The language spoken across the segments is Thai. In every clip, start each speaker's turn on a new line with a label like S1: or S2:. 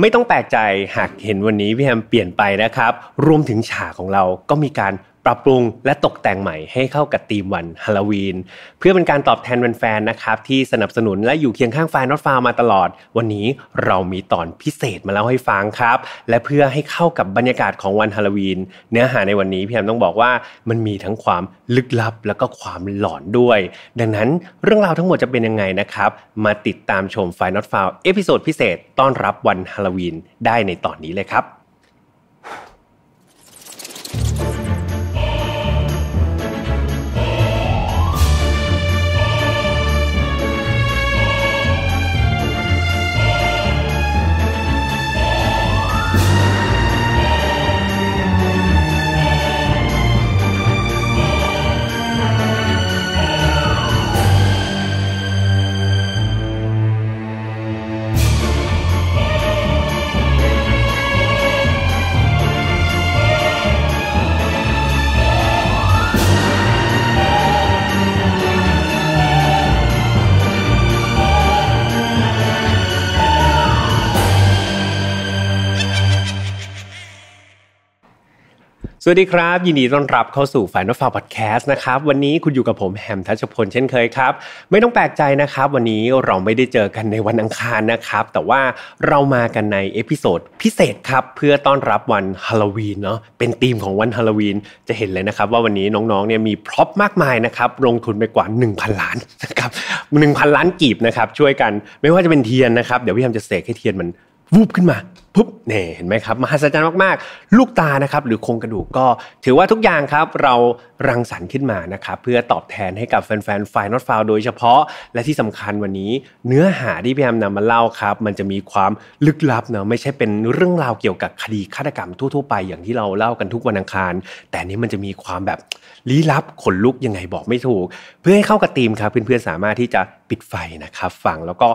S1: ไม่ต้องแปลกใจ หากเห็นวันนี้พี่แฮมเปลี่ยนไปนะครับ รวมถึงฉากของเราก็มีการปรับปรุงและตกแต่งใหม่ให้เข้ากับธีมวันฮาโลวีนเพื่อเป็นการตอบแทนแฟนๆนะครับที่สนับสนุนและอยู่เคียงข้างแฟนนอตฟาวมาตลอด วันนี้เรามีตอนพิเศษมาเล่าให้ฟังครับ และเพื่อให้เข้ากับบรรยากาศของวันฮาโลวีนเนื้อหาในวันนี้พี่แอมต้องบอกว่ามันมีทั้งความลึกลับ แล้วก็ความหลอนด้วย ดังนั้นเรื่องราวทั้งหมดจะเป็นยังไงนะครับ มาติดตามชมไฟนนอตฟาวเอพิโซดพิเศษต้อนรับวันฮาโลวีนได้ในตอนนี้เลยครับสวัสดีครับ ยินดีต้อนรับเข้าสู่ฝ่ายนฟาพอดแคสต์นะครับวันนี้คุณอยู่กับผมแฮมทัชพลเช่นเคยครับ ไม่ต้องแปลกใจนะครับ วันนี้เราไม่ได้เจอกันในวันอังคารนะครับ แต่ว่าเรามากันในเอพิโซดพิเศษครับ เพื่อต้อนรับวันฮาโลวีนเนาะเป็นธีมของวันฮาโลวีนจะเห็นเลยนะครับว่าวันนี้น้องๆเนี่ยมีพร็อพมากมายนะครับ ลงทุนไปกว่า 1,000 ล้านนะครับหนึ่งพันล้านกีบนะครับช่วยกันไม่ว่าจะเป็นเทียนนะครับเดี๋ยวพี่แฮมจะเสกให้เทียนมันวูบขึ้นมาปุ๊บเนี่ยเห็นไหมครับ มหัศจรรย์มากๆ ลูกตานะครับหรือโครงกระดูกก็ ถือว่าทุกอย่างครับเรารังสรรค์ขึ้นมานะครับเพื่อตอบแทนให้กับแฟนๆไฟนอตฟาวโดยเฉพาะ และที่สำคัญวันนี้เนื้อหาที่พี่แอมนำมาเล่าครับ มันจะมีความลึกลับเนาะไม่ใช่เป็นเรื่องราวเกี่ยวกับคดีฆาตกรรมทั่วๆไปอย่างที่เราเล่ากันทุกวันอังคาร แต่นี้มันจะมีความแบบลี้ลับขนลุกยังไงบอกไม่ถูก เพื่อให้เข้ากับธีมครับเพื่อนๆสามารถที่จะปิดไฟนะครับฟังแล้วก็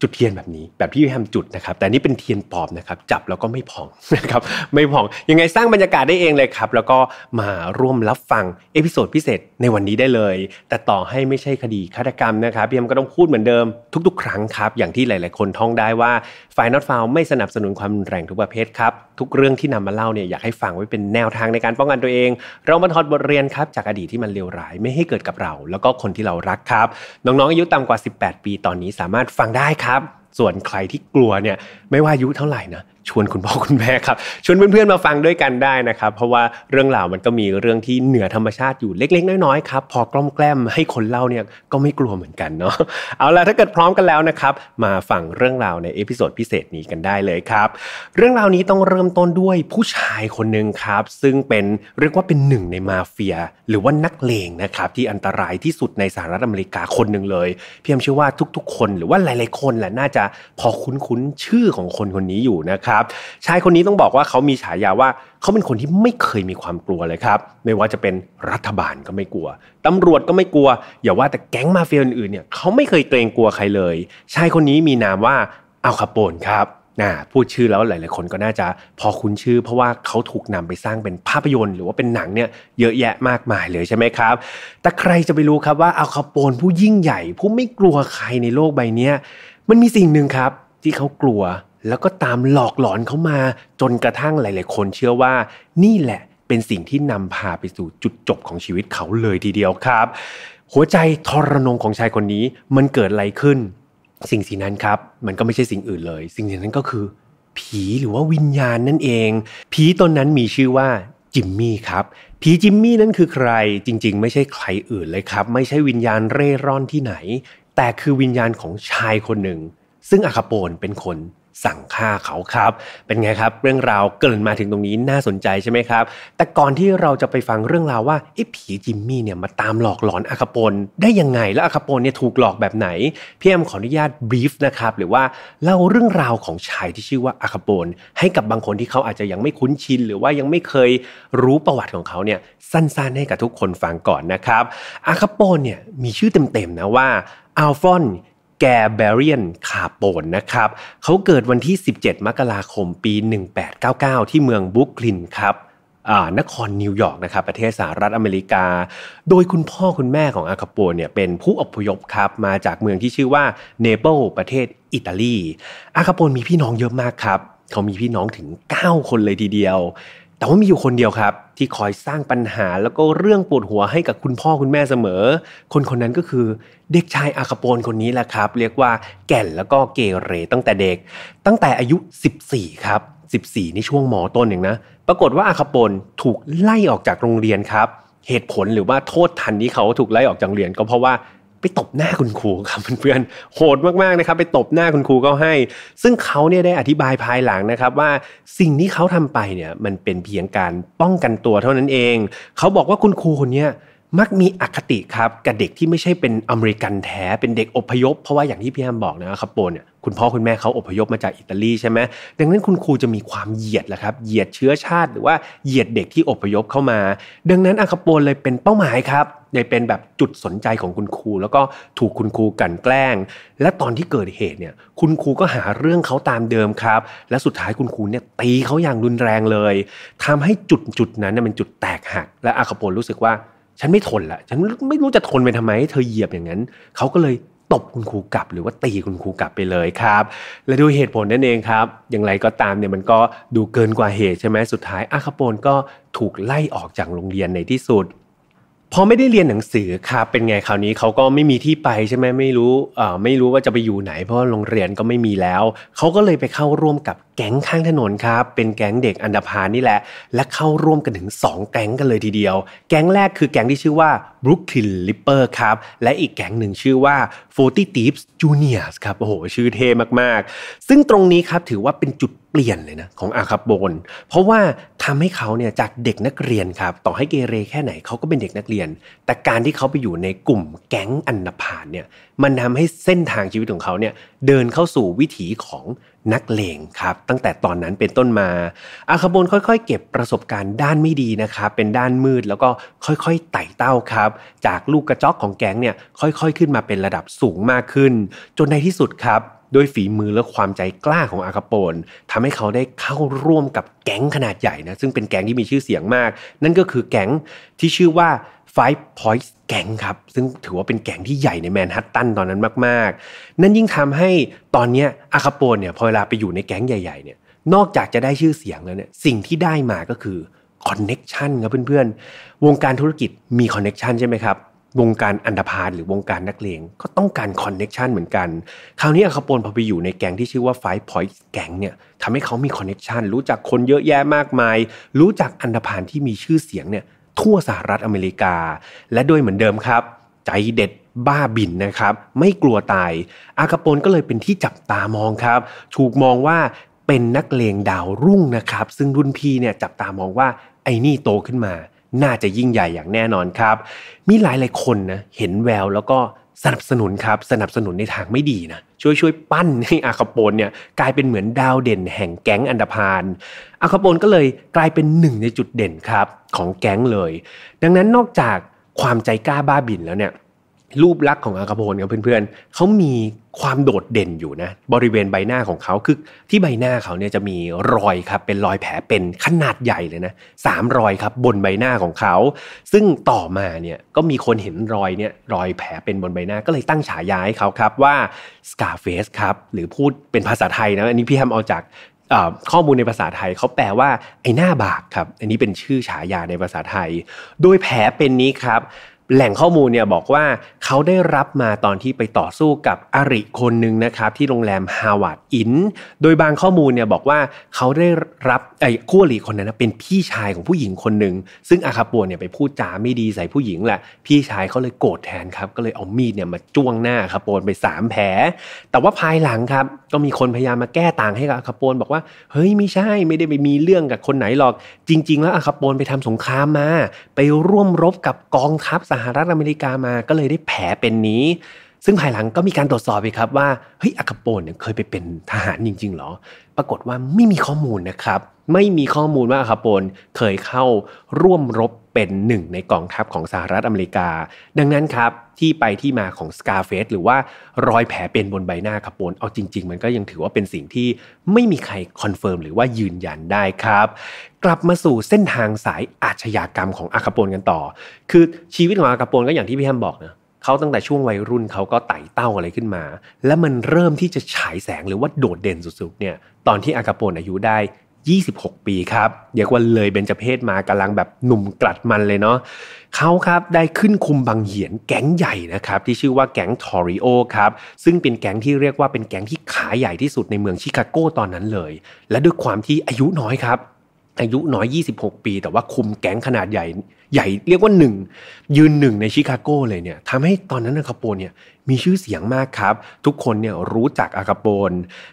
S1: จุดเทียนแบบนี้แบบที่พี่แฮมจุดนะครับแต่นี่เป็นเทียนปอบนะครับจับแล้วก็ไม่พองนะครับไม่พองยังไงสร้างบรรยากาศได้เองเลยครับแล้วก็มาร่วมรับฟังเอพิโซดพิเศษในวันนี้ได้เลย แต่ต่อให้ไม่ใช่คดีฆาตกรรมนะครับพี่แฮมก็ต้องพูดเหมือนเดิมทุกๆครั้งครับ อย่างที่หลาย ๆ คนท่องได้ว่าฝ่ายนอตฟาวไม่สนับสนุนความรุนแรงทุกประเภทครับทุกเรื่องที่นำมาเล่าเนี่ยอยากให้ฟังไว้เป็นแนวทางในการป้องกันตัวเอง เรามาถอดบทเรียนครับจากอดีตที่มันเลวร้ายไม่ให้เกิดกับเราแล้วก็คนที่เรารักครับน้องๆอายุต่ำกว่า 18 ปีตอนนี้สามารถฟังได้ครับส่วนใครที่กลัวเนี่ยไม่ว่าอายุเท่าไหร่นะชวนคุณพ่อคุณแม่ครับ ชวนเพื่อนๆมาฟังด้วยกันได้นะครับ เพราะว่าเรื่องราวมันก็มีเรื่องที่เหนือธรรมชาติอยู่เล็กๆน้อยๆครับพอกล้อมแกล้มให้คนเล่าเนี่ยก็ไม่กลัวเหมือนกันเนาะเอาล่ะถ้าเกิดพร้อมกันแล้วนะครับ มาฟังเรื่องราวในเอพิโซดพิเศษนี้กันได้เลยครับ เรื่องราวนี้ต้องเริ่มต้นด้วยผู้ชายคนหนึ่งครับ ซึ่งเป็นเรียกว่าเป็นหนึ่งในมาเฟีย หรือว่านักเลงนะครับ ที่อันตรายที่สุดในสหรัฐอเมริกาคนหนึ่งเลย เพียงเชื่อว่าทุก ๆคนหรือว่าหลายๆคนแหละน่าจะพอคุ้นๆชื่อของคนคนนี้อยู่นะครับครับชายคนนี้ต้องบอกว่าเขามีฉายาว่า เขาเป็นคนที่ไม่เคยมีความกลัวเลยครับ ไม่ว่าจะเป็นรัฐบาลก็ไม่กลัว ตำรวจก็ไม่กลัวอย่าว่าแต่แก๊งมาเฟียอื่นๆเนี่ยเขาไม่เคยเกรงกลัวใครเลย ชายคนนี้มีนามว่าอัลคาโปนครับนะพูดชื่อแล้วหลายๆ คนก็น่าจะพอคุ้นชื่อ เพราะว่าเขาถูกนำไปสร้างเป็นภาพยนตร์ หรือว่าเป็นหนังเนี่ยเยอะแยะมากมายเลยใช่ไหมครับ แต่ใครจะไปรู้ครับว่าอัลคาโปนผู้ยิ่งใหญ่ ผู้ไม่กลัวใครในโลกใบนี้มันมีสิ่งหนึ่งครับ ที่เขากลัวแล้วก็ตามหลอกหลอนเขามาจนกระทั่งหลาย ๆ คนเชื่อว่านี่แหละเป็นสิ่งที่นำพาไปสู่จุดจบของชีวิตเขาเลยทีเดียวครับ หัวใจทรนงของชายคนนี้มันเกิดอะไรขึ้น สิ่งสีนั้นครับมันก็ไม่ใช่สิ่งอื่นเลย สิ่งสีนั้นก็คือ ผีหรือว่าวิญญาณนั่นเองผีตนนั้นมีชื่อว่าจิมมี่ครับ ผีจิมมี่นั้นคือใคร จริงๆ ไม่ใช่ใครอื่นเลยครับ ไม่ใช่วิญญาณเร่ร่อนที่ไหน แต่คือวิญญาณของชายคนหนึ่ง ซึ่งอาคาโปนเป็นคนสั่งฆ่าเขาครับ เป็นไงครับ เรื่องราวเกินมาถึงตรงนี้น่าสนใจใช่ไหมครับแต่ก่อนที่เราจะไปฟังเรื่องราวว่าไอ้ผีจิมมี่เนี่ยมาตามหลอกหลอนอาคาปนได้ยังไงและอาคาปนเนี่ยถูกหลอกแบบไหนพี่แอมขออนุญาตบรีฟนะครับหรือว่าเล่าเรื่องราวของชายที่ชื่อว่าอาคาปนให้กับบางคนที่เขาอาจจะยังไม่คุ้นชินหรือว่ายังไม่เคยรู้ประวัติของเขาเนี่ยสั้นๆให้กับทุกคนฟังก่อนนะครับอาคาปนเนี่ยมีชื่อเต็มๆนะว่าอัลฟอนแกเบรียนคาโปนนะครับเขาเกิดวันที่ 17 มกราคม ปี 1899 ที่เมืองบุกลินครับ นครนิวยอร์กนะครับ ประเทศสหรัฐอเมริกา โดยคุณพ่อคุณแม่ของอาคาโปเนี่ยเป็นผู้อพยพครับ มาจากเมืองที่ชื่อว่าเนเปิลประเทศอิตาลี อาคาโปมีพี่น้องเยอะมากครับ เขามีพี่น้องถึง 9 คนเลยทีเดียวแต่ว่ามีอยู่คนเดียวครับ ที่คอยสร้างปัญหาแล้วก็เรื่องปวดหัวให้กับคุณพ่อคุณแม่เสมอ คนคนนั้นก็คือเด็กชายอาคาโปนคนนี้แหละครับเรียกว่าแก่นแล้วก็เกเร ตั้งแต่เด็ก ตั้งแต่อายุ 14 ครับ 14นี่ช่วงหมอต้นอย่างนะปรากฏว่าอาคาโปนถูกไล่ออกจากโรงเรียนครับ เหตุผลหรือว่าโทษทันที่เขาถูกไล่ออกจากโรงเรียนก็เพราะว่าไปตบหน้าคุณครูครับเพื่อนๆ โหดมากๆนะครับ ไปตบหน้าคุณครูก็ให้ ซึ่งเขาเนี่ยได้อธิบายภายหลังนะครับ ว่าสิ่งที่เขาทำไปเนี่ยมันเป็นเพียงการป้องกันตัวเท่านั้นเอง เขาบอกว่าคุณครูคนเนี้ยมักมีอคติครับกับเด็กที่ไม่ใช่เป็นอเมริกันแท้เป็นเด็กอพยพ เพราะว่าอย่างที่พี่แฮมบอกนะครับโปนเนี่ยคุณพ่อคุณแม่เขาอพยพมาจากอิตาลีใช่ไหมดังนั้นคุณครูจะมีความเหยียดแหละครับเหยียดเชื้อชาติ หรือว่าเหยียดเด็กที่อพยพเข้ามา ดังนั้นอาคาโปนเลยเป็นเป้าหมายครับเลยเป็นแบบจุดสนใจของคุณครูแล้วก็ถูกคุณครูกันแกล้ง และตอนที่เกิดเหตุเนี่ยคุณครูก็หาเรื่องเขาตามเดิมครับและสุดท้ายคุณครูเนี่ยตีเขาอย่างรุนแรงเลย ทำให้จุดจุดนั้นเป็นจุดแตกหัก และอาคาโปนรู้สึกว่าฉันไม่ทนละฉันไม่รู้จะทนไปทำไม เธอเหยียบอย่างนั้น เขาก็เลยตบคุณครูกลับ หรือว่าตีคุณครูกลับไปเลยครับ และด้วยเหตุผลนั่นเองครับ อย่างไรก็ตามเนี่ยมันก็ดูเกินกว่าเหตุใช่ไหมสุดท้ายอาคาโปนก็ถูกไล่ออกจากโรงเรียนในที่สุด พอไม่ได้เรียนหนังสือครับเป็นไงคราวนี้เขาก็ไม่มีที่ไปใช่ไหมไม่รู้ไม่รู้ว่าจะไปอยู่ไหนเพราะโรงเรียนก็ไม่มีแล้ว เขาก็เลยไปเข้าร่วมกับแก๊งข้างถนนครับเป็นแก๊งเด็กอันดพานี่แหละ และเข้าร่วมกันถึง 2 แก๊งกันเลยทีเดียว แก๊งแรกคือแก๊งที่ชื่อว่า Brooklyn ป i p p e r ครับและอีกแก๊งหนึ่งชื่อว่า o r Thieves Juniors ครับโอ้โหชื่อเท่มากๆ ซึ่งตรงนี้ครับถือว่าเป็นจุดเปลี่ยนเลยนะของอาคาโบน เพราะว่าทำให้เขาเนี่ยจากเด็กนักเรียนครับต่อให้เกเรแค่ไหนเขาก็เป็นเด็กนักเรียน แต่การที่เขาไปอยู่ในกลุ่มแก๊งอันดพานเนี่ยมันทำให้เส้นทางชีวิตของเขาเนี่ยเดินเข้าสู่วิถีของนักเลงครับ ตั้งแต่ตอนนั้นเป็นต้นมา อาคาโบนค่อยๆเก็บประสบการณ์ด้านไม่ดีนะครับเป็นด้านมืดแล้วก็ค่อยๆ ไต่เต้าครับ จากลูกกระจอกของแก๊งเนี่ยค่อยๆขึ้นมาเป็นระดับสูงมากขึ้น จนในที่สุดครับด้วยฝีมือและความใจกล้าของอาคาโปนทำให้เขาได้เข้าร่วมกับแก๊งขนาดใหญ่นะซึ่งเป็นแก๊งที่มีชื่อเสียงมาก นั่นก็คือแก๊งที่ชื่อว่า Five Points แก๊งครับซึ่งถือว่าเป็นแก๊งที่ใหญ่ในแมนฮัตตันตอนนั้นมาก ๆ นั่นยิ่งทำให้ตอนนี้อาคาโปนเนี่ยพอเวลาไปอยู่ในแก๊งใหญ่ๆเนี่ยนอกจากจะได้ชื่อเสียงแล้วเนี่ยสิ่งที่ได้มาก็คือคอนเน็กชันครับเพื่อนๆวงการธุรกิจมีคอนเน็กชันใช่ไหมครับวงการอันดพาลหรือวงการนักเลงก็ต้องการคอนเน็ชันเหมือนกัน คราวนี้อาคาโปนพอไปอยู่ในแก๊งที่ชื่อว่าไฟพอยต์แก๊งเนี่ยทำให้เขามีคอนเน็ชันรู้จักคนเยอะแยะมากมาย รู้จักอันดพาลที่มีชื่อเสียงเนี่ยทั่วสหรัฐอเมริกา และด้วยเหมือนเดิมครับ ใจเด็ดบ้าบินนะครับไม่กลัวตาย อาคาโปนก็เลยเป็นที่จับตามองครับ ถูกมองว่าเป็นนักเลงดาวรุ่งนะครับ ซึ่งรุ่นพี่เนี่ยจับตามองว่าไอ้นี่โตขึ้นมาน่าจะยิ่งใหญ่อย่างแน่นอนครับ มีหลายหลายคนนะเห็นแววแล้วก็สนับสนุนครับสนับสนุนในทางไม่ดีนะช่วยช่วยปั้นให้อาคาโปนเนี่ยกลายเป็นเหมือนดาวเด่นแห่งแก๊งอันดพานอาคาโปนก็เลยกลายเป็นหนึ่งในจุดเด่นครับของแก๊งเลย ดังนั้นนอกจากความใจกล้าบ้าบินแล้วเนี่ยรูปลักษณ์ของอากาโพนกับเพื่อนๆเขามีความโดดเด่นอยู่นะ บริเวณใบหน้าของเขาคือที่ใบหน้าเขาเนี่ยจะมีรอยครับเป็นรอยแผลเป็นขนาดใหญ่เลยนะสามรอยครับบนใบหน้าของเขาซึ่งต่อมาเนี่ยก็มีคนเห็นรอยเนี่ยรอยแผลเป็นบนใบหน้าก็เลยตั้งฉายาให้เขาครับว่า Scarface ครับหรือพูดเป็นภาษาไทยนะอันนี้พี่ทำเอาจากข้อมูลในภาษาไทยเขาแปลว่าไอ้หน้าบากครับอันนี้เป็นชื่อฉายาในภาษาไทยโดยแผลเป็นนี้ครับแหล่งข้อมูลเนี่ยบอกว่าเขาได้รับมาตอนที่ไปต่อสู้กับอริคนหนึ่งนะครับ ที่โรงแรมฮาวาดอิน โดยบางข้อมูลเนี่ยบอกว่าเขาได้รับไอ้คู่อริคนนั้นเป็นพี่ชายของผู้หญิงคนหนึ่งซึ่งอาคาปัวเนี่ยไปพูดจาไม่ดีใส่ผู้หญิงแหละพี่ชายเขาเลยโกรธแทนครับก็เลยเอามีดเนี่ยมาจ้วงหน้าอาคาปัวไป3แผลแต่ว่าภายหลังครับก็มีคนพยายามมาแก้ต่างให้กับอาคาปัวบอกว่าเฮ้ยไม่ใช่ไม่ได้ไปมีเรื่องกับคนไหนหรอก จริงๆแล้วอาคาปัวไปทำสงครามมาไปร่วมรบกับกองทัพหรัฐอเมริกามาก็เลยได้แผลเป็นนี้ซึ่งภายหลังก็มีการตรวจสอบไปครับว่าเฮ้ยอากาโปนเนี่ยเคยไปเป็นทหารจริงๆหรอ ปรากฏว่าไม่มีข้อมูลนะครับไม่มีข้อมูลว่าอากาโปนเคยเข้าร่วมรบเป็นหนึ่งในกองทัพของสหรัฐอเมริกา ดังนั้นครับที่ไปที่มาของสกาเฟสหรือว่ารอยแผลเป็นบนใบหน้าครับปนเอาจริงๆมันก็ยังถือว่าเป็นสิ่งที่ไม่มีใครคอนเฟิร์มหรือว่ายืนยันได้ครับ กลับมาสู่เส้นทางสายอาชญากรรมของอาคาโปนกันต่อ คือชีวิตของอาคาโปนก็อย่างที่พี่แฮมบอกนะเขาตั้งแต่ช่วงวัยรุ่นเขาก็ไต่เต้าอะไรขึ้นมา และมันเริ่มที่จะฉายแสงหรือว่าโดดเด่นสุดๆเนี่ยตอนที่อากาโปนอายุได้ 26 ปีครับเรียกว่าเลยเบนจเพศมากำลังแบบหนุ่มกลัดมันเลยเนาะเขาครับได้ขึ้นคุมบังเหียนแก๊งใหญ่นะครับที่ชื่อว่าแก๊งทอริโอครับซึ่งเป็นแก๊งที่เรียกว่าเป็นแก๊งที่ขายใหญ่ที่สุดในเมืองชิคาโกตอนนั้นเลย และด้วยความที่อายุน้อยครับอายุน้อย 26 ปี แต่ว่าคุมแก๊งขนาดใหญ่ใหญ่เรียกว่าหนึ่งยืนหนึ่งในชิคาโกเลยเนี่ยทำให้ตอนนั้นอาคาโปนเนี่ยมีชื่อเสียงมากครับ ทุกคนเนี่ยรู้จักอาคาโปน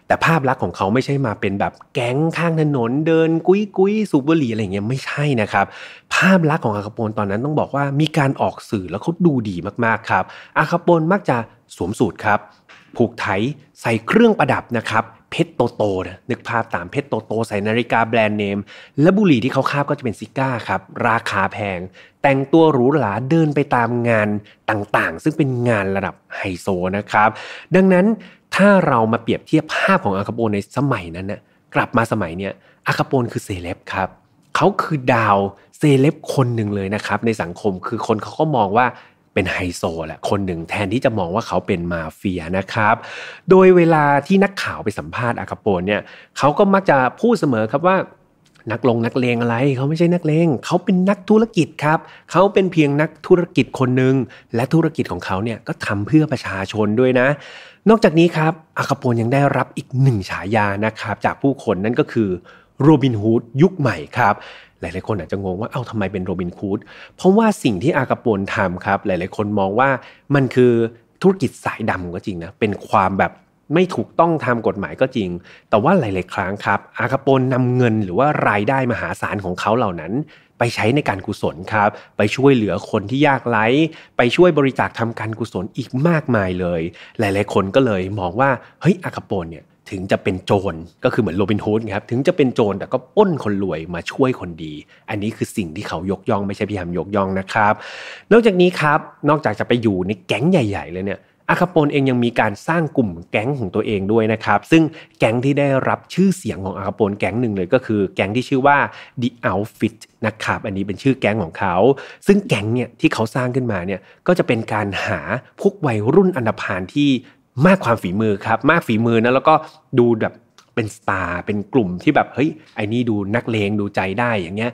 S1: แต่ภาพลักษณ์ของเขาไม่ใช่มาเป็นแบบแก๊งข้างถนนเดินกุ้ยกุ้ยสูบบุหรี่อะไรเงี้ยไม่ใช่นะครับภาพลักษณ์ของอาคาโปนตอนนั้นต้องบอกว่ามีการออกสื่อแล้วเขาดูดีมากๆครับ อาคาโปนมักจะสวมสูทครับ ผูกไยใส่เครื่องประดับนะครับเพชรโตๆนะนึกภาพตามเพชรโตๆใส่นาฬิกาแบรนด์เนม และบุหรี่ที่เขาคาบก็จะเป็นซิก้าครับราคาแพง แต่งตัวหรูหราเดินไปตามงานต่างๆ ซึ่งเป็นงานระดับไฮโซนะครับดังนั้นถ้าเรามาเปรียบเทียบภาพของอาคาโปนในสมัยนั้นนะกลับมาสมัยเนี้ยอาคาโปนคือเซเลบครับเขาคือดาวเซเลบคนหนึ่งเลยนะครับในสังคมคือคนเขาก็มองว่าเป็นไฮโซแหละคนหนึ่งแทนที่จะมองว่าเขาเป็นมาเฟียนะครับ โดยเวลาที่นักข่าวไปสัมภาษณ์อาคาโปนเนี่ยเขาก็มักจะพูดเสมอครับว่า นักลงนักเลงอะไรเขาไม่ใช่นักเลงเขาเป็นนักธุรกิจครับเขาเป็นเพียงนักธุรกิจคนหนึ่งและธุรกิจของเขาเนี่ยก็ทำเพื่อประชาชนด้วยนะ นอกจากนี้ครับอาคาโปนยังได้รับอีกหนึ่งฉายานะครับจากผู้คนนั่นก็คือโรบินฮูดยุคใหม่ครับหลาย ๆ คนอาจจะงงว่า เอ้าทำไมเป็นโรบินคูดเพราะว่าสิ่งที่อากาปวนทำครับ หลาย ๆ คนมองว่ามันคือธุรกิจสายดำก็จริงนะ เป็นความแบบไม่ถูกต้องทำกฎหมายก็จริง แต่ว่าหลายๆ ครั้งครับอากาโปนนำเงินหรือว่ารายได้มหาศาลของเขาเหล่านั้น ไปใช้ในการกุศลครับ ไปช่วยเหลือคนที่ยากไร้ ไปช่วยบริจาคทำการกุศลอีกมากมายเลย หลาย ๆ คนก็เลยมองว่าเฮ้ยอากาโปนเนี่ยถึงจะเป็นโจรก็คือเหมือนโรบินฮูดครับถึงจะเป็นโจรแต่ก็ป้นคนรวยมาช่วยคนดี อันนี้คือสิ่งที่เขายกย่องไม่ใช่พี่ฮำมยกย่องนะครับ นอกจากนี้ครับนอกจากจะไปอยู่ในแก๊งใหญ่ๆเลยเนี่ยอาคาโปนเองยังมีการสร้างกลุ่มแก๊งของตัวเองด้วยนะครับซึ่งแก๊งที่ได้รับชื่อเสียงของอาคาโปนแก๊งหนึ่งเลยก็คือ แก๊งที่ชื่อว่า The Outfit นะครับอันนี้เป็นชื่อแก๊งของเขา ซึ่งแก๊งเนี่ยที่เขาสร้างขึ้นมาเนี่ยก็จะเป็นการหาพวกวัยรุ่นอันดพานที่มากความฝีมือครับ มากฝีมือนะแล้วก็ดูแบบเป็นสตาร์เป็นกลุ่มที่แบบเฮ้ยไอ้นี่ดูนักเลงดูใจได้อย่างเงี้ย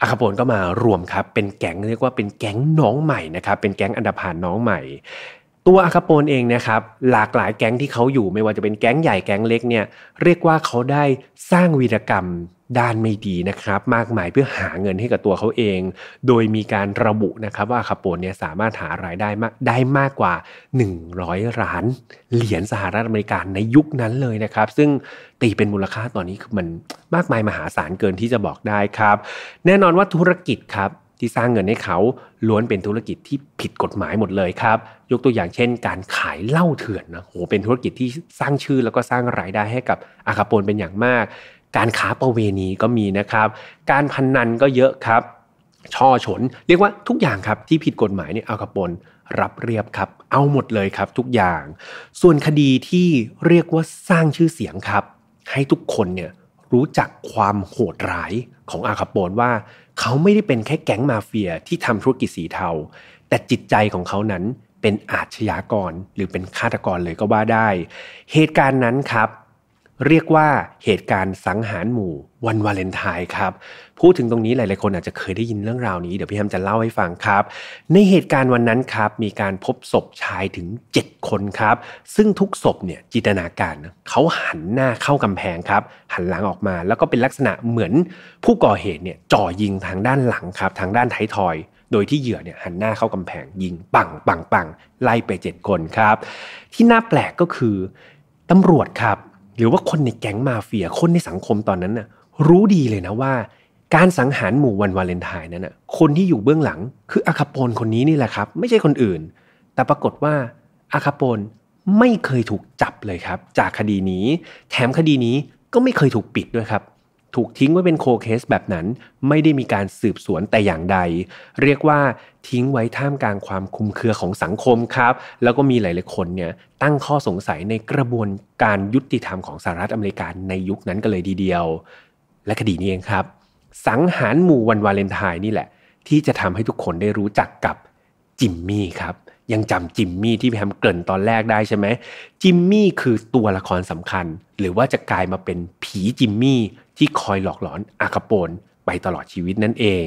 S1: อาคาโปนก็มารวมครับเป็นแก๊งเรียกว่าเป็นแก๊งน้องใหม่นะครับ เป็นแก๊งอันดผ่านน้องใหม่ ตัวอาคาโปนเองนะครับหลากหลายแก๊งที่เขาอยู่ไม่ว่าจะเป็นแก๊งใหญ่แก๊งเล็กเนี่ยเรียกว่าเขาได้สร้างวีรกรรมด้านไม่ดีนะครับมากมายเพื่อหาเงินให้กับตัวเขาเอง โดยมีการระบุนะครับ ว่าคาโปนเนี่ยสามารถหารายได้มากได้มากกว่า 100ล้าน เหรียญสหรัฐอเมริกาในยุคนั้นเลยนะครับ ซึ่งตีเป็นมูลค่าตอนนี้คือมันมากมายมหาศาลเกินที่จะบอกได้ครับแน่นอนว่าธุรกิจครับที่สร้างเงินให้เขาล้วนเป็นธุรกิจที่ผิดกฎหมายหมดเลยครับ ยกตัวอย่างเช่น การขายเหล้าเถื่อนนะโหเป็นธุรกิจที่สร้างชื่อแล้วก็สร้างรายได้ให้กับอาคาโปนเป็นอย่างมากการค้าประเวณีก็มีนะครับ การพนนันก็เยอะครับ ช่อฉนเรียกว่าทุกอย่างครับที่ผิดกฎหมายเนี่ยเอากระปนรับเรียบครับ เอาหมดเลยครับ ทุกอย่าง ส่วนคดีที่เรียกว่าสร้างชื่อเสียงครับ ให้ทุกคนเนี่ยรู้จักความโหดร้ายของอาคาโปนว่า เขาไม่ได้เป็นแค่แก๊งมาเฟียที่ทำธุรกิจสีเทาแต่จิตใจของเขานั้นเป็นอาชญากร หรือเป็นฆาตกรเลยก็ว่าได้ เหตุการณ์นั้นครับเรียกว่าเหตุการณ์สังหารหมู่วันวาเลนไทน์ครับ พูดถึงตรงนี้หลายๆคนอาจจะเคยได้ยินเรื่องราวนี้ เดี๋ยวพี่แฮมจะเล่าให้ฟังครับ ในเหตุการณ์วันนั้นครับ มีการพบศพชายถึง 7 คนครับ ซึ่งทุกศพเนี่ยจินตนาการ เขาหันหน้าเข้ากำแพงครับ หันหลังออกมา แล้วก็เป็นลักษณะเหมือน ผู้ก่อเหตุเนี่ยจ่อยิงทางด้านหลังครับ ทางด้านท้ายทอย โดยที่เหยื่อเนี่ยหันหน้าเข้ากำแพง ยิงปังปังปังไล่ไป 7 คนครับ ที่น่าแปลกก็คือตำรวจครับหรือว่าคนในแก๊งมาเฟียคนในสังคมตอนนั้นน่ะรู้ดีเลยนะว่า การสังหารหมู่วันวาเลนไทน์นั้นน่ะคนที่อยู่เบื้องหลังคืออาคาโปนคนนี้นี่แหละครับ ไม่ใช่คนอื่น แต่ปรากฏว่าอาคาโปนไม่เคยถูกจับเลยครับ จากคดีนี้ แถมคดีนี้ก็ไม่เคยถูกปิดด้วยครับถูกทิ้งไว้เป็นโคเคสแบบนั้นไม่ได้มีการสืบสวนแต่อย่างใด เรียกว่าทิ้งไว้ท่ามกลางความคุมเครือของสังคมครับ แล้วก็มีหลาย ๆ คนเนี่ยตั้งข้อสงสัยในกระบวนการยุติธรรมของสหรัฐอเมริกาในยุคนั้นกันเลยดีเดียวและคดีนี้เองครับ สังหารหมู่วันวาเลนไทน์นี่แหละ ที่จะทำให้ทุกคนได้รู้จักกับจิมมี่ครับยังจำจิมมี่ที่พี่แฮมเกริ่นตอนแรกได้ใช่ไหมจิมมี่คือตัวละครสำคัญ หรือว่าจะกลายมาเป็นผีจิมมี่ที่คอยหลอกหลอนอาคาโปนไปตลอดชีวิตนั่นเอง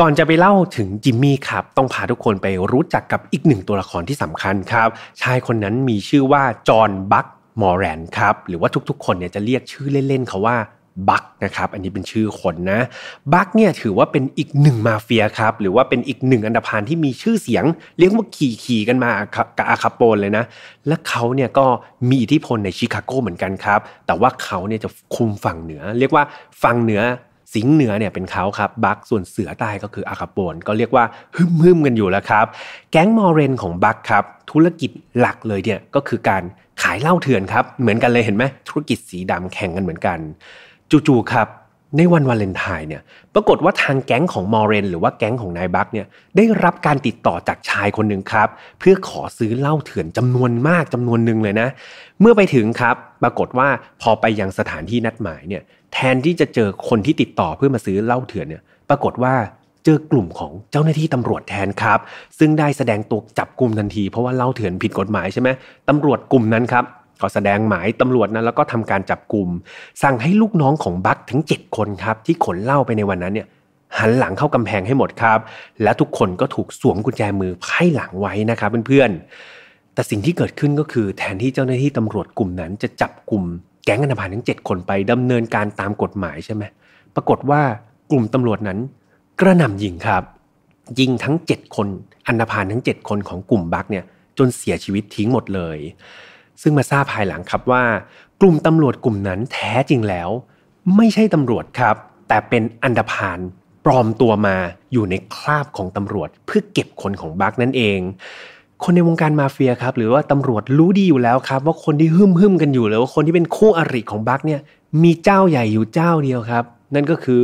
S1: ก่อนจะไปเล่าถึงจิมมี่ครับ ต้องพาทุกคนไปรู้จักกับอีกหนึ่งตัวละครที่สำคัญครับ ชายคนนั้นมีชื่อว่าจอห์นบัคมอร์แรนครับ หรือว่าทุกๆคนเนี่ยจะเรียกชื่อเล่นๆ เขาว่าบักนะครับอันนี้เป็นชื่อคนนะ บักเนี่ยถือว่าเป็นอีกหนึ่งมาเฟียครับหรือว่าเป็นอีกหนึ่งอันดับพานที่มีชื่อเสียง เรียกว่าขี่ขี่กันมากับอาคาโปนเลยนะ และเขาเนี่ยก็มีอิทธิพลในชิคาโกเหมือนกันครับ แต่ว่าเขาเนี่ยจะคุมฝั่งเหนือ เรียกว่าฝั่งเหนือสิงเหนือเนี่ยเป็นเขาครับ บักส่วนเสือใต้ก็คืออาคาโปนก็เรียกว่าฮึมฮึมกันอยู่แล้วครับ แก๊งมอเรนของบักครับธุรกิจหลักเลยเนี่ยก็คือการขายเหล้าเถื่อนครับเหมือนกันเลยเห็นไหมธุรกิจสีดำแข่งกันเหมือนกันจู่ๆ ครับ ในวันวาเลนไทน์เนี่ย ปรากฏว่าทางแก๊งของมอร์เรน หรือว่าแก๊งของนายบักเนี่ย ได้รับการติดต่อจากชายคนหนึ่งครับ เพื่อขอซื้อเหล้าเถื่อนจำนวนมากจำนวนหนึ่งเลยนะ เมื่อไปถึงครับ ปรากฏว่าพอไปยังสถานที่นัดหมายเนี่ย แทนที่จะเจอคนที่ติดต่อเพื่อมาซื้อเหล้าเถื่อนเนี่ย ปรากฏว่าเจอกลุ่มของเจ้าหน้าที่ตำรวจแทนครับ ซึ่งได้แสดงตัวจับกลุ่มทันทีเพราะว่าเหล้าเถื่อนผิดกฎหมายใช่ไหมตำรวจกลุ่มนั้นครับก็แสดงหมายตำรวจนะแล้วก็ทำการจับกลุ่มสั่งให้ลูกน้องของบัคถึง7คนครับ ที่ขนเหล้าไปในวันนั้นเนี่ย หันหลังเข้ากำแพงให้หมดครับ และทุกคนก็ถูกสวมกุญแจมือไพ่หลังไว้นะครับเพื่อนๆแต่สิ่งที่เกิดขึ้นก็คือแทนที่เจ้าหน้าที่ตำรวจกลุ่มนั้น จะจับกลุ่มแก๊งอันธ์าทั้ง7คนไปดำเนินการตามกฎหมายใช่ไหมปรากฏว่ากลุ่มตำรวจนั้น กระหน่ำยิงครับ ยิงทั้ง7คนอันธ์าทั้ง7คนของกลุ่มบักเนี่ยจนเสียชีวิตทิ้งหมดเลยซึ่งมาทราบภายหลังครับว่า กลุ่มตำรวจกลุ่มนั้นแท้จริงแล้ว ไม่ใช่ตำรวจครับ แต่เป็นอันดพานปลอมตัวมาอยู่ในคราบของตำรวจ เพื่อเก็บคนของบักนั่นเอง คนในวงการมาเฟียครับ หรือว่าตำรวจรู้ดีอยู่แล้วครับ ว่าคนที่หึ่มหึมกันอยู่หรือว่าคนที่เป็นคู่อริของบักเนี่ย มีเจ้าใหญ่อยู่เจ้าเดียวครับ นั่นก็คือ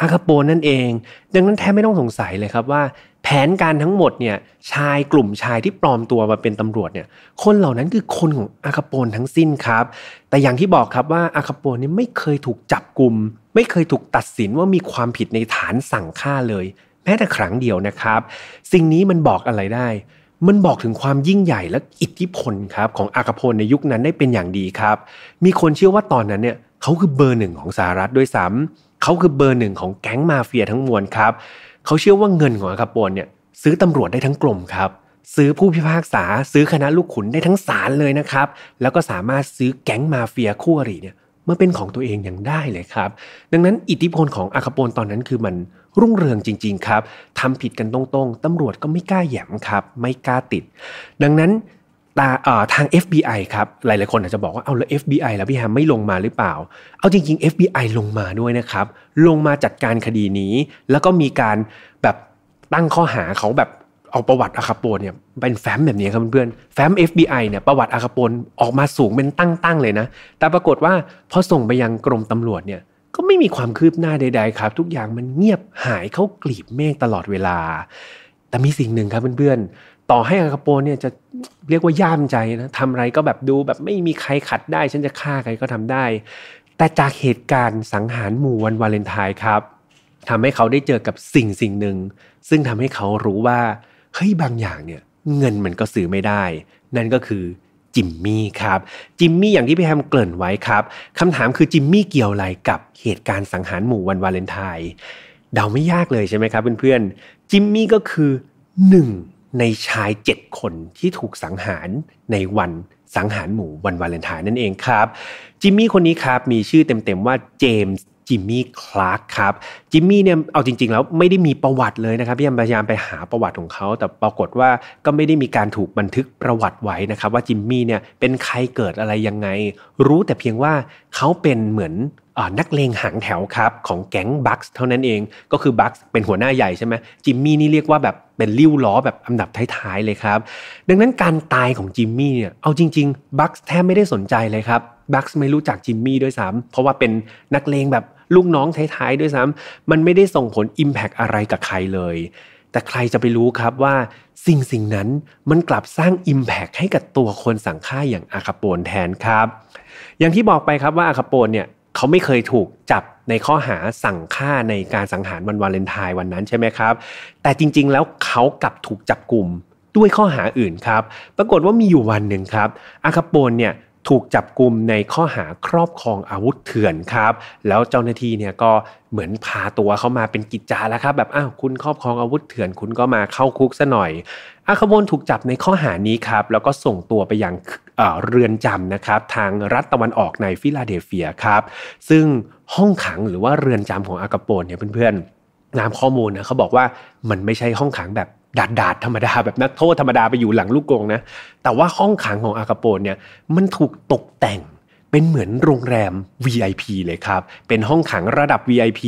S1: อาคาโปนั่นเองดังนั้นแทบไม่ต้องสงสัยเลยครับว่าแผนการทั้งหมดเนี่ย ชายกลุ่มชายที่ปลอมตัวมาเป็นตำรวจเนี่ย คนเหล่านั้นคือคนของอาคาโปนทั้งสิ้นครับ แต่อย่างที่บอกครับว่าอาคาโปนนี่ไม่เคยถูกจับกลุ่มไม่เคยถูกตัดสินว่ามีความผิดในฐานสั่งฆ่าเลยแม้แต่ครั้งเดียวนะครับ สิ่งนี้มันบอกอะไรได้ มันบอกถึงความยิ่งใหญ่และอิทธิพลครับของอาคาโพนในยุคนั้นได้เป็นอย่างดีครับ มีคนเชื่อว่าตอนนั้นเนี่ย เขาคือเบอร์หนึ่งของสหรัฐด้วยซ้ำเขาคือเบอร์หนึ่งของแก๊งมาเฟียทั้งมวลครับเขาเชื่อว่าเงินของอาคาปอนเนี่ยซื้อตำรวจได้ทั้งกลุ่มครับซื้อผู้พิพากษา ซื้อคณะลูกขุนได้ทั้งศาลเลยนะครับ แล้วก็สามารถซื้อแก๊งมาเฟียคู่อริเนี่ยมาเป็นของตัวเองอย่างได้เลยครับ ดังนั้นอิทธิพลของอาคาปอนตอนนั้นคือมันรุ่งเรืองจริง ๆครับทำผิดกันตรงๆตำรวจก็ไม่กล้าแหยมครับ ไม่กล้าติด ดังนั้นตาทาง FBI ครับหลายๆคนอาจจะบอกว่าเอาแล้ว FBI แล้วพี่แฮมไม่ลงมาหรือเปล่า เอาจริงๆ FBI ลงมาด้วยนะครับลงมาจัดการคดีนี้ แล้วก็มีการแบบตั้งข้อหาเขาแบบเอาประวัติอาคาโปนเนี่ยเป็นแฟ้มแบบนี้ครับเพื่อนแฟ้ม FBI เนี่ยประวัติอาคาโปนออกมาสูงเป็นตั้งๆเลยนะแต่ปรากฏว่าพอส่งไปยังกรมตำรวจเนี่ยก็ไม่มีความคืบหน้าใดๆครับทุกอย่างมันเงียบหายเข้ากลีบเมฆตลอดเวลา แต่มีสิ่งหนึ่งครับเพื่อนๆต่อให้อังคาโปเนี่ยจะเรียกว่าย่ามใจนะทำไรก็แบบดูแบบไม่มีใครขัดได้ฉันจะฆ่าใครก็ทำได้ แต่จากเหตุการณ์สังหารหมู่วันวาเลนไทน์ครับทำให้เขาได้เจอกับสิ่งสิ่งหนึ่งซึ่งทำให้เขารู้ว่าเฮ้ยบางอย่างเนี่ยเงินมันก็ซื้อไม่ได้ นั่นก็คือจิมมี่ครับ จิมมี่อย่างที่พี่แฮมเกริ่นไว้ครับคำถามคือจิมมี่เกี่ยวอะไรกับเหตุการณ์สังหารหมู่วันวาเลนไทน์เดาไม่ยากเลยใช่ไหมครับเพื่อนๆจิมมี่ก็คือหนึ่งในชาย7คนที่ถูกสังหารในวันสังหารหมู่วันวาเลนไทน์นั่นเองครับจิมมี่คนนี้ครับมีชื่อเต็มๆว่าเจมส์จิมมี่คลาร์กครับจิมมี่เนี่ยเอาจริงๆแล้วไม่ได้มีประวัติเลยนะครับพี่พยายามไปหาประวัติของเขาแต่ปรากฏว่าก็ไม่ได้มีการถูกบันทึกประวัติไว้นะครับว่าจิมมี่เนี่ยเป็นใครเกิดอะไรยังไงรู้แต่เพียงว่าเขาเป็นเหมือนนักเลงหางแถวครับของแก๊งบัคส์เท่านั้นเองก็คือบัคส์เป็นหัวหน้าใหญ่ใช่ไหมจิมมี่นี่เรียกว่าแบบเป็นริ้วล้อแบบอันดับท้ายๆเลยครับดังนั้นการตายของจิมมี่เนี่ยเอาจริงๆบัคส์แทบไม่ได้สนใจเลยครับบัคส์ไม่รู้จักจิมมี่ด้วยซ้ำเพราะว่าเป็นนักเลงแบบลูกน้องท้ายๆ ด้วยซ้ำมันไม่ได้ส่งผลอิมแพกอะไรกับใครเลย แต่ใครจะไปรู้ครับว่าสิ่งสิ่งนั้นมันกลับสร้างอิมแพกให้กับตัวคนสั่งฆ่าอย่างอาคาโปนแทนครับอย่างที่บอกไปครับว่าอาคาโปนเนี่ยเขาไม่เคยถูกจับในข้อหาสั่งฆ่าในการสังหารวันวาเลนไทน์วันนั้นใช่ไหมครับ แต่จริงๆแล้วเขากลับถูกจับกลุ่มด้วยข้อหาอื่นครับ ปรากฏว่ามีอยู่วันหนึ่งครับ อาคาโปนเนี่ยถูกจับกลุ่มในข้อหาครอบครองอาวุธเถื่อนครับ แล้วเจ้าหน้าที่เนี่ยก็เหมือนพาตัวเขามาเป็นกิจจาแล้วครับแบบอ้าวคุณครอบครองอาวุธเถื่อนคุณก็มาเข้าคุกซะหน่อย อาคาโปนถูกจับในข้อหานี้ครับแล้วก็ส่งตัวไปยังเรือนจำนะครับทางรัฐตะวันออกในฟิลาเดลเฟียครับซึ่งห้องขังหรือว่าเรือนจำของอากาโปนเนี่ยเพื่อนๆนามข้อมูลนะเขาบอกว่ามันไม่ใช่ห้องขังแบบดาดดาดธรรมดาแบบนักโทษธรรมดาไปอยู่หลังลูกกรงนะแต่ว่าห้องขังของอากาโปนเนี่ยมันถูกตกแต่งเป็นเหมือนโรงแรม VIP เลยครับเป็นห้องขังระดับ VIP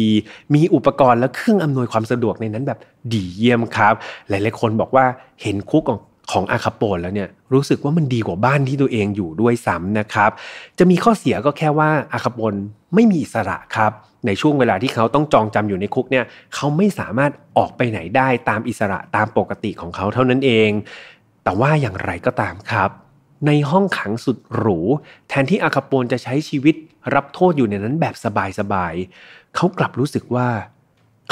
S1: มีอุปกรณ์และเครื่องอำนวยความสะดวกในนั้นแบบดีเยี่ยมครับ หลายๆคนบอกว่าเห็นคุกของของอาคาโปนแล้วเนี่ยรู้สึกว่ามันดีกว่าบ้านที่ตัวเองอยู่ด้วยซ้ำนะครับ จะมีข้อเสียก็แค่ว่าอาคาโปนไม่มีอิสระครับ ในช่วงเวลาที่เขาต้องจองจำอยู่ในคุกเนี่ย เขาไม่สามารถออกไปไหนได้ตามอิสระตามปกติของเขาเท่านั้นเอง แต่ว่าอย่างไรก็ตามครับ ในห้องขังสุดหรูแทนที่อาคาโปนจะใช้ชีวิตรับโทษอยู่ในนั้นแบบสบายๆเขากลับรู้สึกว่า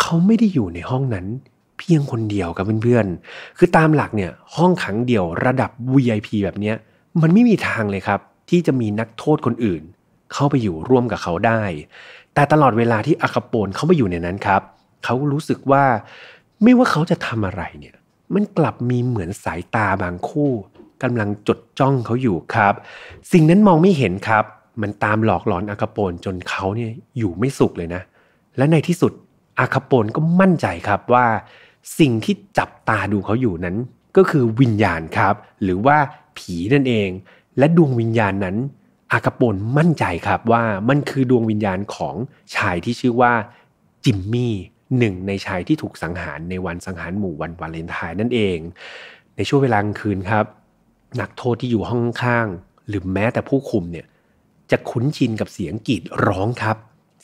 S1: เขาไม่ได้อยู่ในห้องนั้นเพียงคนเดียวกับเพื่อนๆ คือตามหลักเนี่ยห้องขังเดี่ยวระดับ VIP แบบเนี้ยมันไม่มีทางเลยครับ ที่จะมีนักโทษคนอื่น เข้าไปอยู่ร่วมกับเขาได้ แต่ตลอดเวลาที่อาคาโปนเขาไปอยู่ในนั้นครับเขารู้สึกว่าไม่ว่าเขาจะทำอะไรเนี่ยมันกลับมีเหมือนสายตาบางคู่กำลังจดจ้องเขาอยู่ครับ สิ่งนั้นมองไม่เห็นครับ มันตามหลอกหลอนอาคาโปนจนเขาเนี่ยอยู่ไม่สุขเลยนะ และในที่สุดอาคาโปนก็มั่นใจครับว่าสิ่งที่จับตาดูเขาอยู่นั้น ก็คือวิญญาณครับ หรือว่าผีนั่นเอง และดวงวิญญาณนั้น อากาปนมั่นใจครับว่ามันคือดวงวิญญาณของชายที่ชื่อว่าจิมมี่หนึ่ง ในชายที่ถูกสังหารในวันสังหารหมู่วันวาเลนไทน์นั่นเอง ในช่วงเวลากลางคืนครับนักโทษที่อยู่ห้องข้าง หรือแม้แต่ผู้คุมเนี่ย จะคุ้นชินกับเสียงกรีดร้องครับ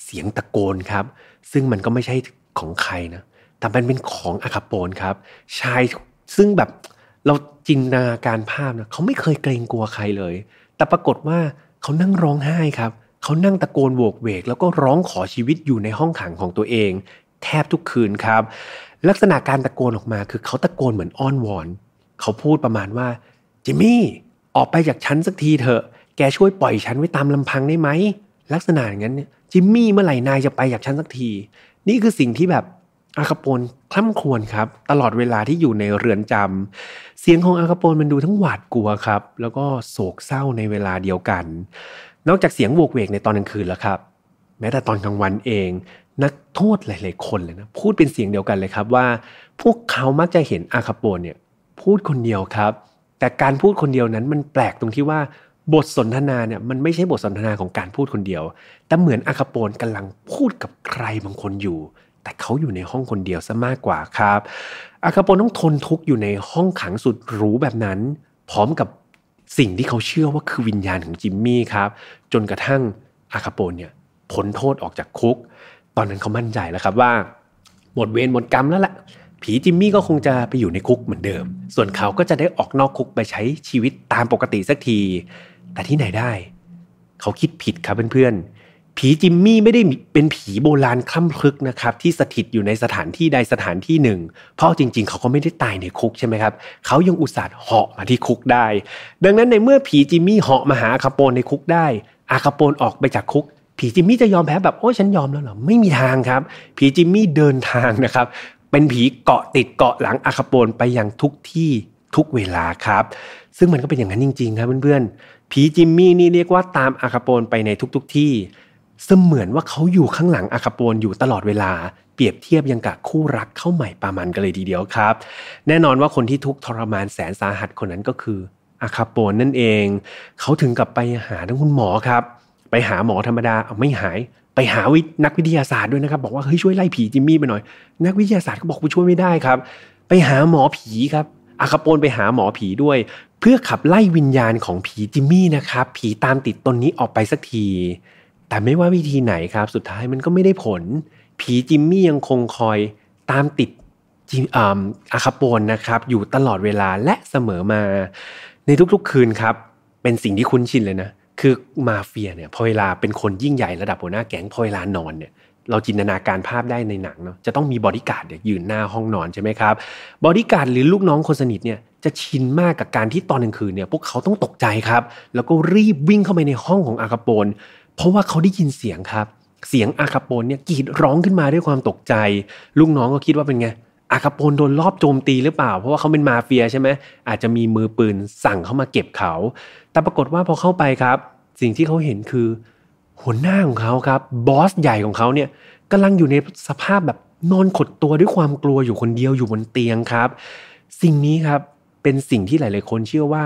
S1: เสียงตะโกนครับ ซึ่งมันก็ไม่ใช่ของใครนะแต่มันเป็นของอาคาโปนครับ ชายซึ่งแบบเราจินตนาการภาพนะเขาไม่เคยเกรงกลัวใครเลย แต่ปรากฏว่าเขานั่งร้องไห้ครับ เขานั่งตะโกนโวกเวก แล้วก็ร้องขอชีวิตอยู่ในห้องขังของตัวเอง แทบทุกคืนครับ ลักษณะการตะโกนออกมา คือเขาตะโกนเหมือนอ้อนวอน เขาพูดประมาณว่าจิมมี่ออกไปจากฉันสักทีเถอะแกช่วยปล่อยฉันไว้ตามลำพังได้ไหมลักษณะอย่างนั้นเนี่ยจิมมี่เมื่อไหร่นายจะไปจากฉันสักที นี่คือสิ่งที่แบบอาคาโปนคล่ำครวญครับตลอดเวลาที่อยู่ในเรือนจำเสียงของอาคาโปนมันดูทั้งหวาดกลัวครับแล้วก็โศกเศร้าในเวลาเดียวกัน นอกจากเสียงโวกเวกในตอนกลางคืนแล้วครับแม้แต่ตอนกลางวันเองนักโทษหลาย ๆ คนเลยนะพูดเป็นเสียงเดียวกันเลยครับว่า พวกเขามักจะเห็นอาคาโปนเนี่ยพูดคนเดียวครับ แต่การพูดคนเดียวนั้นมันแปลกตรงที่ว่าบทสนทนาเนี่ยมันไม่ใช่บทสนทนาของการพูดคนเดียว แต่เหมือนอาคาโปนกำลังพูดกับใครบางคนอยู่แต่เขาอยู่ในห้องคนเดียวซะมากกว่าครับ อาคาโปต้องทนทุกข์อยู่ในห้องขังสุดหรูแบบนั้น พร้อมกับสิ่งที่เขาเชื่อว่าคือวิญญาณของจิมมี่ครับ จนกระทั่งอาคาโปเนี่ยพ้นโทษออกจากคุก ตอนนั้นเขามั่นใจแล้วครับว่าหมดเวรหมดกรรมแล้วแหละผีจิมมี่ก็คงจะไปอยู่ในคุกเหมือนเดิม ส่วนเขาก็จะได้ออกนอกคุกไปใช้ชีวิตตามปกติสักที แต่ที่ไหนได้ เขาคิดผิดครับเพื่อนๆผีจิมมี่ไม่ได้เป็นผีโบราณคล่ำคลึกนะครับที่สถิตอยู่ในสถานที่ใดสถานที่หนึ่ง เพราะจริง ๆ เขาก็ไม่ได้ตายในคุกใช่ไหมครับเขายังอุตส่าห์เหาะมาที่คุกได้ ดังนั้นในเมื่อผีจิมมี่เหาะมาหาอาคาโปนในคุกได้อาคาโปนออกไปจากคุก ผีจิมมี่จะยอมแพ้แบบโอ้ฉันยอมแล้วเหรอไม่มีทางครับ ผีจิมมี่เดินทางนะครับ เป็นผีเกาะติดเกาะหลังอาคาโปนไปยังทุกที่ทุกเวลาครับซึ่งมันก็เป็นอย่างนั้นจริง ๆครับเพื่อนๆผีจิมมี่นี่เรียกว่าตามอาคาโปนไปในทุก ๆที่เสมือนว่าเขาอยู่ข้างหลังอาคาโปนอยู่ตลอดเวลาเปรียบเทียบยังกับคู่รักเข้าใหม่ประมาณกันเลยทีเดียวครับ แน่นอนว่าคนที่ทุกทรมานแสนสาหัสคนนั้นก็คือ อาคาโปนนั่นเอง เขาถึงกับไปหาทั้งคุณหมอครับ ไปหาหมอธรรมดาเอาไม่หาย ไปหาวินักวิทยาศาสตร์ด้วยนะครับ บอกว่าเฮ้ยช่วยไล่ผีจิมมี่ไปหน่อยนักวิทยาศาสตร์ก็บอกว่าช่วยไม่ได้ครับ ไปหาหมอผีครับ อาคาโปนไปหาหมอผีด้วย เพื่อขับไล่วิญญาณของผีจิมมี่นะครับ ผีตามติดตนนี้ออกไปสักทีแต่ไม่ว่าวิธีไหนครับสุดท้ายมันก็ไม่ได้ผล ผีจิมมี่ยังคงคอยตามติดจิมอาคาโปนนะครับอยู่ตลอดเวลาและเสมอมาในทุกๆคืนครับเป็นสิ่งที่คุ้นชินเลยนะคือมาเฟียเนี่ยพอเวลาเป็นคนยิ่งใหญ่ระดับหัวหน้าแก๊งพอเวลานอนเนี่ยเราจินตนาการภาพได้ในหนังเนาะจะต้องมีบอดี้การ์ดยืนหน้าห้องนอนใช่ไหมครับบอดี้การ์ดหรือลูกน้องคนสนิทเนี่ยจะชินมากกับการที่ตอนกลางคืนเนี่ยพวกเขาต้องตกใจครับ แล้วก็รีบวิ่งเข้าไปในห้องของอาคาโปนเพราะว่าเขาได้ยินเสียงครับ เสียงอาคาโปนเนี่ยกรีดร้องขึ้นมาด้วยความตกใจ ลูกน้องก็คิดว่าเป็นไงอาคาโปนโดนลอบโจมตีหรือเปล่า เพราะว่าเขาเป็นมาเฟียใช่ไหมอาจจะมีมือปืนสั่งเข้ามาเก็บเขา แต่ปรากฏว่าพอเข้าไปครับ สิ่งที่เขาเห็นคือ หัวหน้าของเขาครับ บอสใหญ่ของเขาเนี่ยกำลังอยู่ในสภาพแบบนอนขดตัวด้วยความกลัวอยู่คนเดียวอยู่บนเตียงครับ สิ่งนี้ครับเป็นสิ่งที่หลาย ๆ คนเชื่อว่า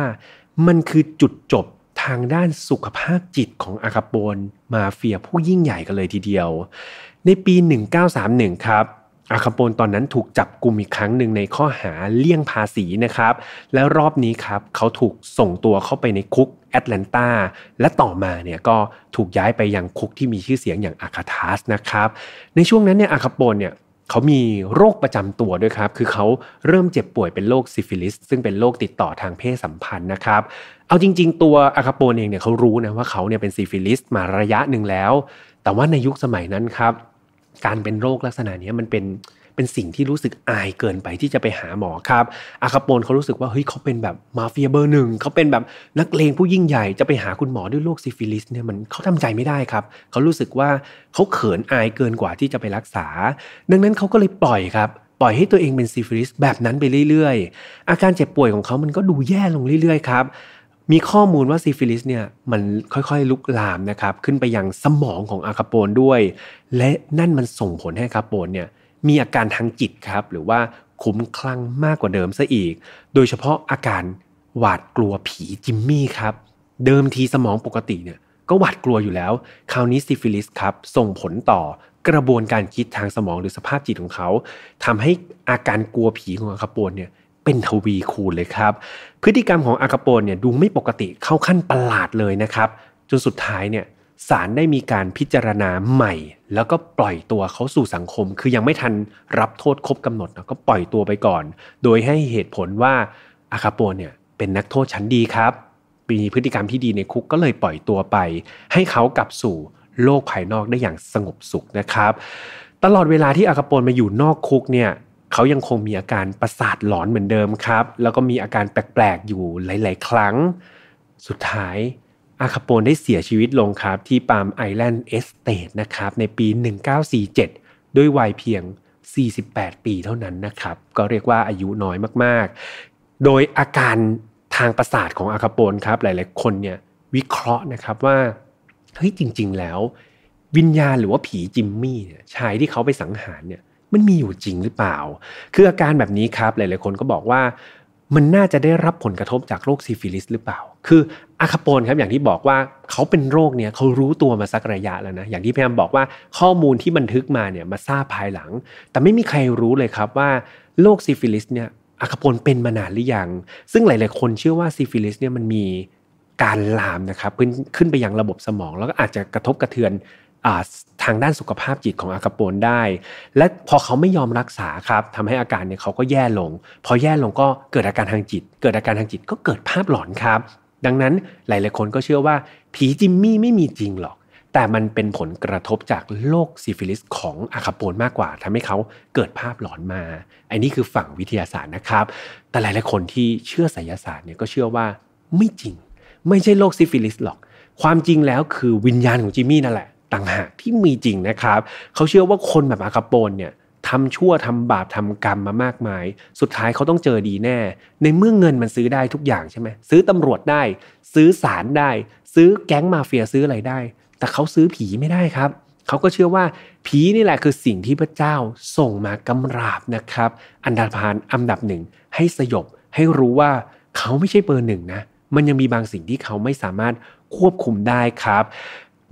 S1: มันคือจุดจบทางด้านสุขภาพจิตของอาคาโปนมาเฟียผู้ยิ่งใหญ่กันเลยทีเดียว ในปี 1931ครับอาคาโปนตอนนั้นถูกจับกลุ่มอีกครั้งหนึ่งในข้อหาเลี่ยงภาษีนะครับแล้วรอบนี้ครับเขาถูกส่งตัวเข้าไปในคุกแอตแลนตาและต่อมาเนี่ยก็ถูกย้ายไปยังคุกที่มีชื่อเสียงอย่างอาคาทัสนะครับในช่วงนั้นเนี่ยอาคาโปนเนี่ยเขามีโรคประจำตัวด้วยครับ คือเขาเริ่มเจ็บป่วยเป็นโรคซิฟิลิส ซึ่งเป็นโรคติดต่อทางเพศสัมพันธ์นะครับ เอาจริงๆตัวอาคาโปนเองเนี่ยเขารู้นะว่าเขาเนี่ยเป็นซิฟิลิสมาระยะหนึ่งแล้ว แต่ว่าในยุคสมัยนั้นครับ การเป็นโรคลักษณะนี้มันเป็นเป็นสิ่งที่รู้สึกอายเกินไปที่จะไปหาหมอครับอาคาโปนเขารู้สึกว่าเฮ้ยเขาเป็นแบบมาเฟียเบอร์หนึ่งเขาเป็นแบบนักเลงผู้ยิ่งใหญ่จะไปหาคุณหมอด้วยโรคซิฟิลิสเนี่ยมันเขาทำใจไม่ได้ครับเขารู้สึกว่าเขาเขินอายเกินกว่าที่จะไปรักษา ดังนั้นเขาก็เลยปล่อยครับปล่อยให้ตัวเองเป็นซิฟิลิสแบบนั้นไปเรื่อยๆ อาการเจ็บป่วยของเขามันก็ดูแย่ลงเรื่อยๆครับมีข้อมูลว่าซิฟิลิสเนี่ยมันค่อยๆลุกลามนะครับขึ้นไปยังสมองของอาคาโปนด้วย และนั่นมันส่งผลให้อาคาโปนเนี่ยมีอาการทางจิตครับหรือว่าคุ้มคลั่งมากกว่าเดิมซะอีก โดยเฉพาะอาการหวาดกลัวผีจิมมี่ครับ เดิมทีสมองปกติเนี่ยก็หวาดกลัวอยู่แล้วคราวนี้ซิฟิลิสครับส่งผลต่อกระบวนการคิดทางสมองหรือสภาพจิตของเขา ทำให้อาการกลัวผีของอาคาโปนเนี่ยเป็นทวีคูณเลยครับ พฤติกรรมของอาคาโปนเนี่ยดูไม่ปกติเข้าขั้นประหลาดเลยนะครับ จนสุดท้ายเนี่ยศาลได้มีการพิจารณาใหม่ แล้วก็ปล่อยตัวเขาสู่สังคม คือยังไม่ทันรับโทษครบกำหนดนะก็ปล่อยตัวไปก่อน โดยให้เหตุผลว่าอาคาโปเนี่ยเป็นนักโทษชั้นดีครับมีพฤติกรรมที่ดีในคุกก็เลยปล่อยตัวไป ให้เขากลับสู่โลกภายนอกได้อย่างสงบสุขนะครับ ตลอดเวลาที่อาคาโปนมาอยู่นอกคุกเนี่ย เขายังคงมีอาการประสาทหลอนเหมือนเดิมครับ แล้วก็มีอาการแปลกๆอยู่หลายๆครั้งสุดท้ายอาคาโปนได้เสียชีวิตลงครับ ที่ปาล์มไอแลนด์เอสเตดนะครับในปี 1947 ด้วยวัยเพียง 48 ปีเท่านั้นนะครับก็เรียกว่าอายุน้อยมากๆ โดยอาการทางประสาทของอาคาโปนครับหลาย ๆคนเนี่ยวิเคราะห์นะครับว่าเฮ้ยจริง ๆแล้ว วิญญาณหรือว่าผีจิมมี่เนี่ยชายที่เขาไปสังหารเนี่ยมันมีอยู่จริงหรือเปล่าคืออาการแบบนี้ครับหลายๆ คนก็บอกว่ามันน่าจะได้รับผลกระทบจากโรคซิฟิลิสหรือเปล่า คืออาคาโปนครับ อย่างที่บอกว่าเขาเป็นโรคเนี่ยเขารู้ตัวมาสักระยะแล้วนะ อย่างที่พยายามบอกว่าข้อมูลที่บันทึกมาเนี่ยมาทราบภายหลัง แต่ไม่มีใครรู้เลยครับว่าโรคซิฟิลิสเนี่ยอาคาโปนเป็นมานานหรือยัง ซึ่งหลายๆคนเชื่อว่าซิฟิลิสเนี่ยมันมีการลามนะครับขึ้นขึ้นไปยังระบบสมอง แล้วก็อาจจะกระทบกระเทือนทางด้านสุขภาพจิตของอากาโปนได้ และพอเขาไม่ยอมรักษาครับทำให้อาการเนี่ยเขาก็แย่ลงพอแย่ลงก็เกิดอาการทางจิต เกิดอาการทางจิตก็เกิดภาพหลอนครับ ดังนั้นหลายๆคนก็เชื่อว่าผีจิมมี่ไม่มีจริงหรอก แต่มันเป็นผลกระทบจากโรคซิฟิลิสของอาคาโปนมากกว่าทำให้เขาเกิดภาพหลอนมา อันนี้คือฝั่งวิทยาศาสตร์นะครับ แต่หลายๆคนที่เชื่อไสยศาสตร์เนี่ยก็เชื่อว่า ไม่จริง ไม่ใช่โรคซิฟิลิสหรอก ความจริงแล้วคือวิญญาณของจิมมี่นั่นแหละต่างหากที่มีจริงนะครับ เขาเชื่อว่าคนแบบอาคาโปนเนี่ยทำชั่วทำบาปทำกรรมมามากมาย สุดท้ายเขาต้องเจอดีแน่ ในเมื่อเงินมันซื้อได้ทุกอย่างใช่ไหมซื้อตำรวจได้ ซื้อศาลได้ ซื้อแก๊งมาเฟียซื้ออะไรได้ แต่เขาซื้อผีไม่ได้ครับเขาก็เชื่อว่าผีนี่แหละคือสิ่งที่พระเจ้าส่งมากำราบนะครับอันดับพานอันดับหนึ่งให้สยบให้รู้ว่าเขาไม่ใช่เบอร์หนึ่งนะมันยังมีบางสิ่งที่เขาไม่สามารถควบคุมได้ครับ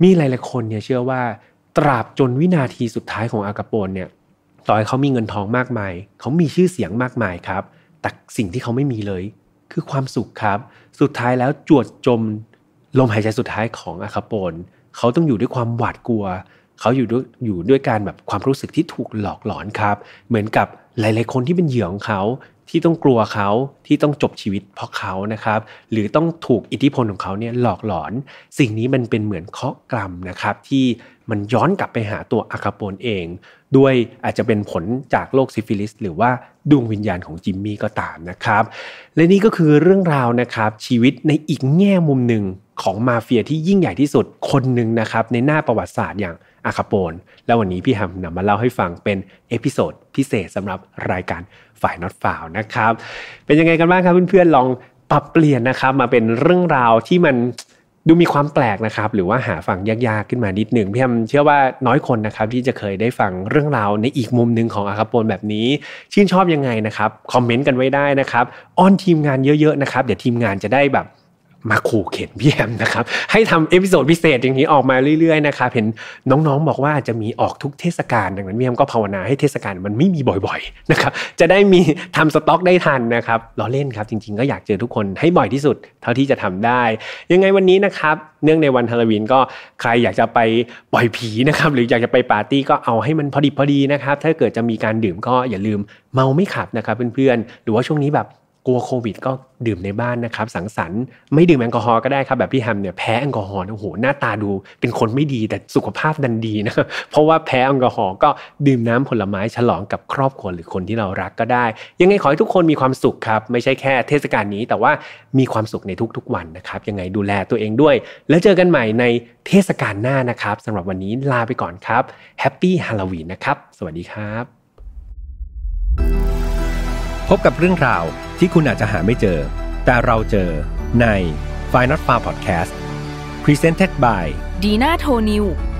S1: มีหลาย ๆ คนเนี่ยเชื่อว่าตราบจนวินาทีสุดท้ายของอากาโปนเนี่ย ต่อให้เขามีเงินทองมากมายเขามีชื่อเสียงมากมายครับ แต่สิ่งที่เขาไม่มีเลย คือความสุขครับ สุดท้ายแล้วจวดจม ลมหายใจสุดท้ายของอาคาโปนเขาต้องอยู่ด้วยความหวาดกลัวเขาอยู่ด้วยอยู่ด้วยการแบบความรู้สึกที่ถูกหลอกหลอนครับ เหมือนกับหลาย ๆ คนที่เป็นเหยื่อของเขาที่ต้องกลัวเขาที่ต้องจบชีวิตเพราะเขานะครับหรือต้องถูกอิทธิพลของเขาเนี่ยหลอกหลอน สิ่งนี้มันเป็นเหมือนเคาะกรรมนะครับที่มันย้อนกลับไปหาตัวอาคาโปนเอง ด้วยอาจจะเป็นผลจากโรคซิฟิลิส หรือว่าดวงวิญญาณของจิมมี่ก็ตามนะครับและนี่ก็คือเรื่องราวนะครับชีวิตในอีกแง่มุมหนึ่งของมาเฟียที่ยิ่งใหญ่ที่สุดคนหนึ่งนะครับในหน้าประวัติศาสตร์อย่างอาคาโปนแล้ววันนี้พี่ฮัมนำมาเล่าให้ฟังเป็นเอพิโซดพิเศษสำหรับรายการฝ่ายน็อตฝาวนะครับเป็นยังไงกันบ้างครับเพื่อนๆ ลองปรับเปลี่ยนนะครับมาเป็นเรื่องราวที่มันดูมีความแปลกนะครับหรือว่าหาฟังยากๆขึ้นมานิดหนึ่งพี่แัมเชื่อว่าน้อยคนนะครับที่จะเคยได้ฟังเรื่องราวในอีกมุมหนึ่งของอาคาโปนแบบนี้ ชื่นชอบยังไงนะครับ คอมเมนต์กันไว้ได้นะครับอ้อนทีมงานเยอะๆนะครับเดี๋ยวทีมงานจะได้แบบมาขู่เข็นพี่แอมนะครับให้ทำเอพิโซดพิเศษอย่างนี้ออกมาเรื่อยๆนะครับเห็นน้องๆบอกว่าจะมีออกทุกเทศกาลดังนั้นพี่แอมก็ภาวนาให้เทศกาลมันไม่มีบ่อยๆนะครับจะได้มีทำสต็อกได้ทันนะครับล้อเล่นครับจริง ๆก็อยากเจอทุกคนให้บ่อยที่สุด เท่าที่จะทำได้ ยังไงวันนี้นะครับเนื่องในวันฮาโลวีนก็ใครอยากจะไปปล่อยผีนะครับหรืออยากจะไปปาร์ตี้ก็เอาให้มันพอดีพอดีนะครับถ้าเกิดจะมีการดื่มก็อย่าลืมเมาไม่ขับนะครับเพื่อนๆหรือว่าช่วงนี้แบบกลัวโควิดก็ดื่มในบ้านนะครับสังสรรค์ไม่ดื่มแอลกอฮอล์ก็ได้ครับ แบบพี่แฮมเนี่ยแพ้แอลกอฮอล์โอ้โหหน้าตาดู เป็นคนไม่ดีแต่สุขภาพดันดีนะเพราะว่าแพ้แอลกอฮอล์ก็ดื่มน้ำผลไม้ฉลองกับครอบครัวหรือคนที่เรารักก็ได้ ยังไงขอให้ทุกคนมีความสุขครับไม่ใช่แค่เทศกาลนี้ แต่ว่ามีความสุขในทุกๆวันนะครับยังไงดูแลตัวเองด้วย แล้วเจอกันใหม่ในเทศกาลหน้านะครับสำหรับวันนี้ลาไปก่อนครับแฮปปี้ฮาโลวีนนะครับสวัสดีครับ พบกับเรื่องราวที่คุณอาจจะหาไม่เจอ แต่เราเจอใน f i n a l Far Podcast Presented by Dina t o n i w